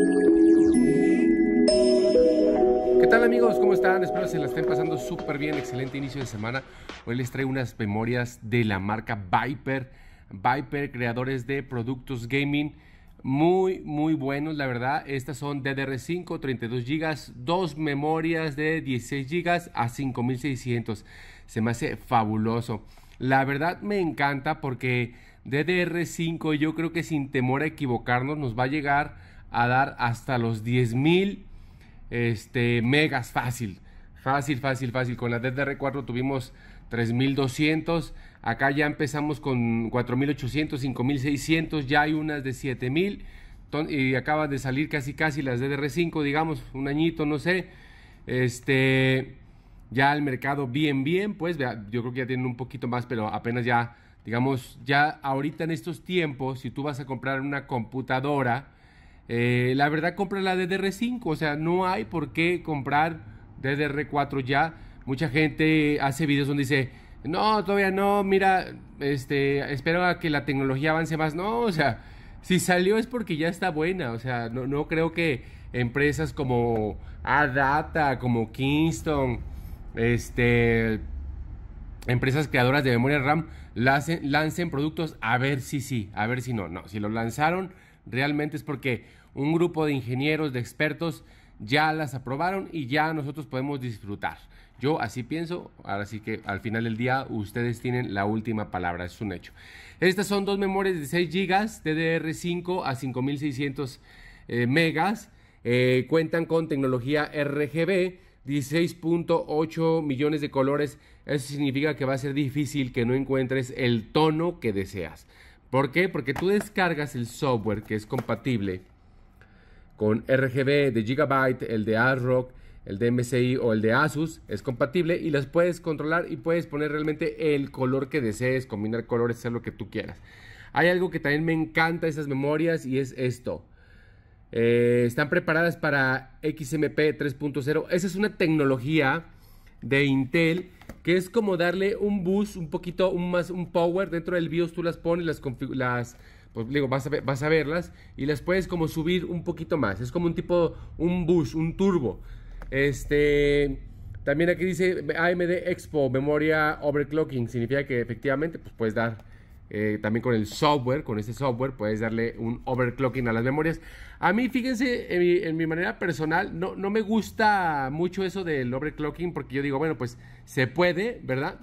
¿Qué tal amigos? ¿Cómo están? Espero se la estén pasando súper bien. Excelente inicio de semana. Hoy les traigo unas memorias de la marca Viper. Viper, creadores de productos gaming. Muy, muy buenos, la verdad. Estas son DDR5, 32 GB, dos memorias de 16 GB a 5600. Se me hace fabuloso. La verdad me encanta porque DDR5 yo creo que sin temor a equivocarnos nos va a llegar a dar hasta los 10.000 este, megas fácil. Fácil, fácil, fácil. Con la DDR4 tuvimos 3200. Acá ya empezamos con 4800, 5600. Ya hay unas de 7000. Y acaban de salir casi, casi las DDR5, digamos, un añito, no sé. Este. Ya el mercado bien, bien, pues yo creo que ya tienen un poquito más, pero apenas ya, digamos, ya ahorita en estos tiempos, si tú vas a comprar una computadora, eh, la verdad, compra la DDR5, o sea, no hay por qué comprar DDR4 ya. Mucha gente hace videos donde dice, no, todavía no, mira, este, espero a que la tecnología avance más. No, o sea, si salió es porque ya está buena, o sea, no, creo que empresas como Adata, como Kingston, este, empresas creadoras de memoria RAM lancen, lancen productos a ver si sí, a ver si no, no, si lo lanzaron Realmente es porque un grupo de ingenieros, de expertos, ya las aprobaron y ya nosotros podemos disfrutar. Yo así pienso, ahora sí que al final del día ustedes tienen la última palabra, es un hecho. Estas son dos memorias de 6 GB, DDR5 a 5600 MB. Eh, megas, eh, cuentan con tecnología RGB, 16.8 millones de colores, eso significa que va a ser difícil que no encuentres el tono que deseas. ¿Por qué? Porque tú descargas el software que es compatible con RGB de Gigabyte, el de ASRock, el de MSI o el de Asus, es compatible y las puedes controlar y puedes poner realmente el color que desees, combinar colores, hacer lo que tú quieras. Hay algo que también me encanta esas memorias y es esto. Eh, están preparadas para XMP 3.0. Esa es una tecnología de Intel que es como darle un boost, un poquito más, un power. Dentro del BIOS tú las pones, las, las pues, digo, vas a, vas a verlas y las puedes como subir un poquito más. Es como un tipo, un boost, un turbo. Este... También aquí dice AMD Expo Memoria Overclocking. Significa que efectivamente pues, puedes dar eh, también con el software, con este software puedes darle un overclocking a las memorias. A mí, fíjense, en mi, manera personal, no, no, me gusta mucho eso del overclocking porque yo digo, bueno, pues se puede, ¿verdad?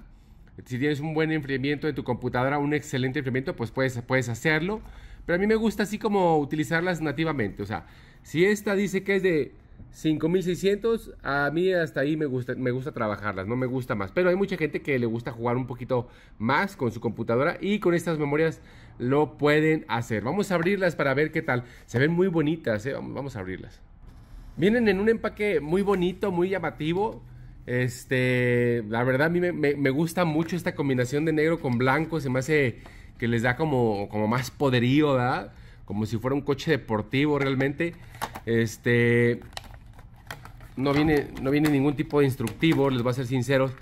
Si tienes un buen enfriamiento de tu computadora, un excelente enfriamiento, pues puedes, puedes hacerlo. Pero a mí me gusta así como utilizarlas nativamente. O sea, si esta dice que es de 5600, a mí hasta ahí me gusta, me gusta trabajarlas, no me gusta más. Pero hay mucha gente que le gusta jugar un poquito más con su computadora y con estas memorias lo pueden hacer. Vamos a abrirlas para ver qué tal. Se ven muy bonitas, ¿eh? vamos a abrirlas. Vienen en un empaque muy bonito, muy llamativo. Este, la verdad a mí me, gusta mucho esta combinación de negro con blanco, se me hace que les da como, como más poderío, ¿verdad? Como si fuera un coche deportivo realmente. Este, no viene, no viene ningún tipo de instructivo, les voy a ser sinceros.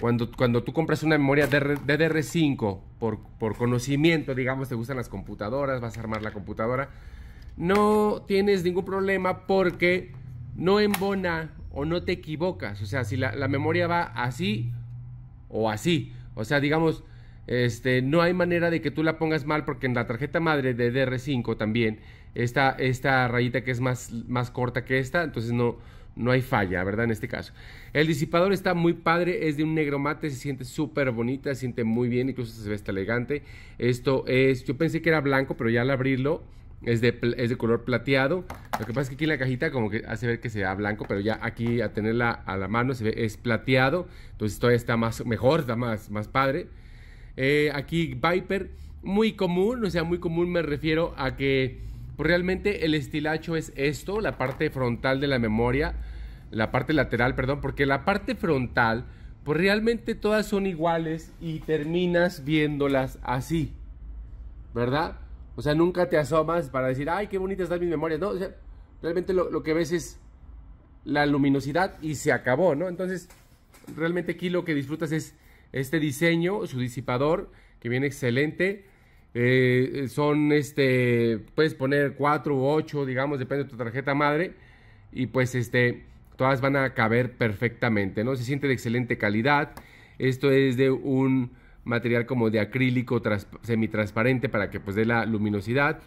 Cuando, cuando tú compras una memoria DDR5 por, por conocimiento, digamos, te gustan las computadoras, vas a armar la computadora, no tienes ningún problema porque no embona o no te equivocas. O sea, si la, memoria va así o así. O sea, digamos, este, no hay manera de que tú la pongas mal porque en la tarjeta madre de ddr 5 también esta, esta rayita que es más, más corta que esta, entonces no, no hay falla, ¿verdad? En este caso. El disipador está muy padre, es de un negro mate, se siente súper bonita, se siente muy bien, incluso se ve hasta elegante. Esto es, yo pensé que era blanco, pero ya al abrirlo es de, es de color plateado. Lo que pasa es que aquí en la cajita como que hace ver que sea blanco, pero ya aquí a tenerla a la mano se es plateado. Entonces todavía está más, mejor, está más, más padre. Eh, aquí Viper, muy común, o sea, muy común me refiero a que pues realmente el estilacho es esto, la parte frontal de la memoria, la parte lateral, perdón, porque la parte frontal, pues realmente todas son iguales y terminas viéndolas así, ¿verdad? O sea, nunca te asomas para decir, ay, qué bonitas están mis memorias, ¿no? O sea, realmente lo, lo que ves es la luminosidad y se acabó, ¿no? Entonces, realmente aquí lo que disfrutas es este diseño, su disipador, que viene excelente, eh, son este, puedes poner 4 u 8, digamos, depende de tu tarjeta madre. Y pues este, todas van a caber perfectamente, ¿no? Se siente de excelente calidad. Esto es de un material como de acrílico semitransparente para que pues dé la luminosidad.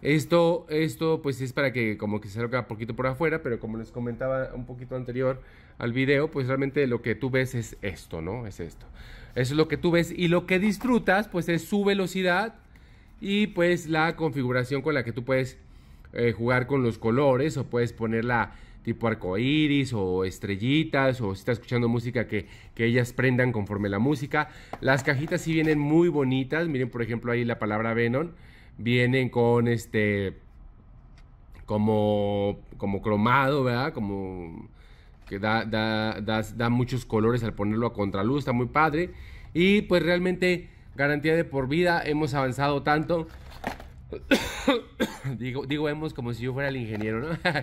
Esto, esto pues es para que como que salga poquito por afuera, pero como les comentaba un poquito anterior al video, pues realmente lo que tú ves es esto, ¿no? Es esto. Eso es lo que tú ves y lo que disfrutas pues es su velocidad y pues la configuración con la que tú puedes eh, jugar con los colores o puedes ponerla tipo arcoíris o estrellitas o si está escuchando música que, ellas prendan conforme la música. Las cajitas sí vienen muy bonitas. Miren, por ejemplo, ahí la palabra Venom. Vienen con este como, como cromado, ¿verdad? Como que da, da muchos colores al ponerlo a contraluz. Está muy padre. Y pues realmente garantía de por vida, hemos avanzado tanto. digo, digo, hemos como si yo fuera el ingeniero, ¿no?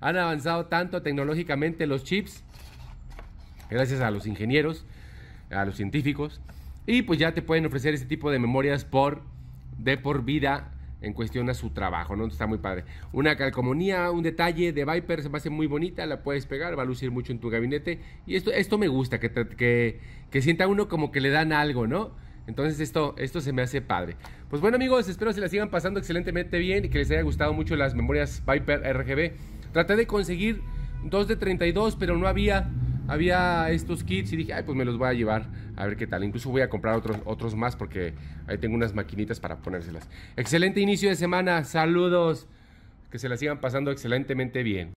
Han avanzado tanto tecnológicamente los chips, gracias a los ingenieros, a los científicos, y pues ya te pueden ofrecer ese tipo de memorias por, de por vida en cuestión a su trabajo, ¿no? Está muy padre. Una calcomanía, un detalle de Viper, se me hace muy bonita, la puedes pegar, va a lucir mucho en tu gabinete. Y esto, esto me gusta, que sienta uno como que le dan algo, ¿no? Entonces esto, esto se me hace padre. Pues bueno amigos, espero se la sigan pasando excelentemente bien y que les haya gustado mucho las memorias Viper RGB. Traté de conseguir dos de 32, pero no había, había estos kits y dije, ay, pues me los voy a llevar a ver qué tal. Incluso voy a comprar otros, otros más porque ahí tengo unas maquinitas para ponérselas. Excelente inicio de semana, saludos, que se la sigan pasando excelentemente bien.